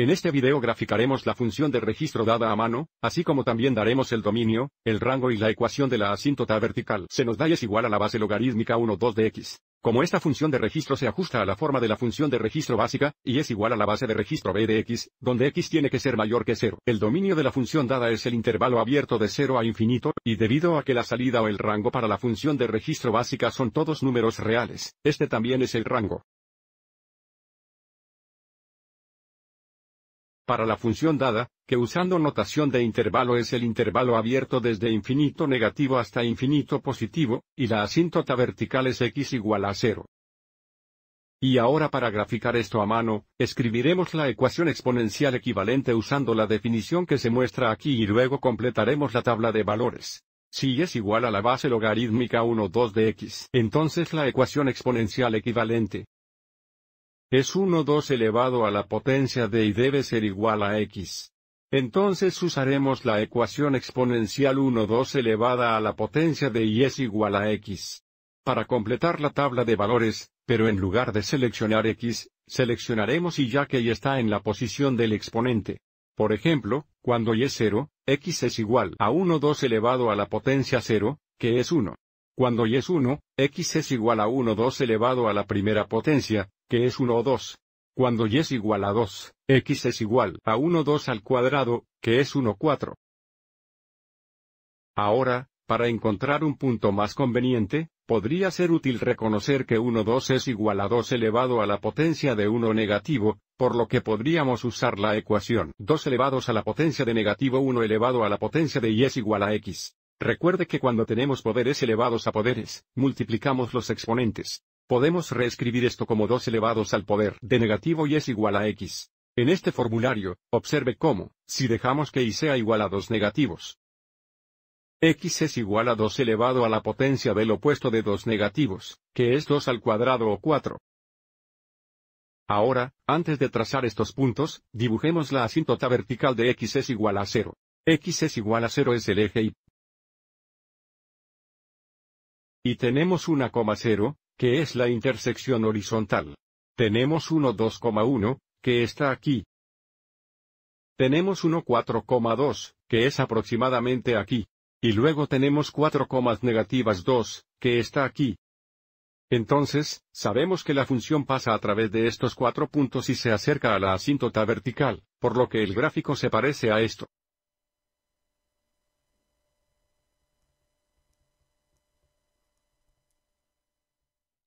En este video graficaremos la función de registro dada a mano, así como también daremos el dominio, el rango y la ecuación de la asíntota vertical. Se nos da y es igual a la base logarítmica 1 2 de x. Como esta función de registro se ajusta a la forma de la función de registro básica, y es igual a la base de registro b de x, donde x tiene que ser mayor que 0. El dominio de la función dada es el intervalo abierto de 0 a infinito, y debido a que la salida o el rango para la función de registro básica son todos números reales, este también es el rango. para la función dada, que usando notación de intervalo es el intervalo abierto desde infinito negativo hasta infinito positivo, y la asíntota vertical es x igual a cero. Y ahora para graficar esto a mano, escribiremos la ecuación exponencial equivalente usando la definición que se muestra aquí y luego completaremos la tabla de valores. Si es igual a la base logarítmica 1 2 de x, entonces la ecuación exponencial equivalente es 1-2 elevado a la potencia de y debe ser igual a x. Entonces usaremos la ecuación exponencial 1-2 elevada a la potencia de y es igual a x. Para completar la tabla de valores, pero en lugar de seleccionar x, seleccionaremos y ya que y está en la posición del exponente. Por ejemplo, cuando y es 0, x es igual a 1-2 elevado a la potencia 0, que es 1. Cuando y es 1, x es igual a 1-2 elevado a la primera potencia, que es 1 o 2. Cuando y es igual a 2, x es igual a 1 2 al cuadrado, que es 1 4. Ahora, para encontrar un punto más conveniente, podría ser útil reconocer que 1 2 es igual a 2 elevado a la potencia de 1 negativo, por lo que podríamos usar la ecuación 2 elevados a la potencia de negativo 1 elevado a la potencia de y es igual a x. Recuerde que cuando tenemos poderes elevados a poderes, multiplicamos los exponentes. Podemos reescribir esto como 2 elevados al poder de negativo y es igual a x. En este formulario, observe cómo, si dejamos que y sea igual a 2 negativos, x es igual a 2 elevado a la potencia del opuesto de 2 negativos, que es 2 al cuadrado o 4. Ahora, antes de trazar estos puntos, dibujemos la asíntota vertical de x es igual a 0. x es igual a 0 es el eje y. Y tenemos una coma 0, que es la intersección horizontal. Tenemos 2,1, que está aquí. Tenemos 1,4,2, que es aproximadamente aquí. Y luego tenemos 4 negativas 2, que está aquí. Entonces, sabemos que la función pasa a través de estos cuatro puntos y se acerca a la asíntota vertical, por lo que el gráfico se parece a esto.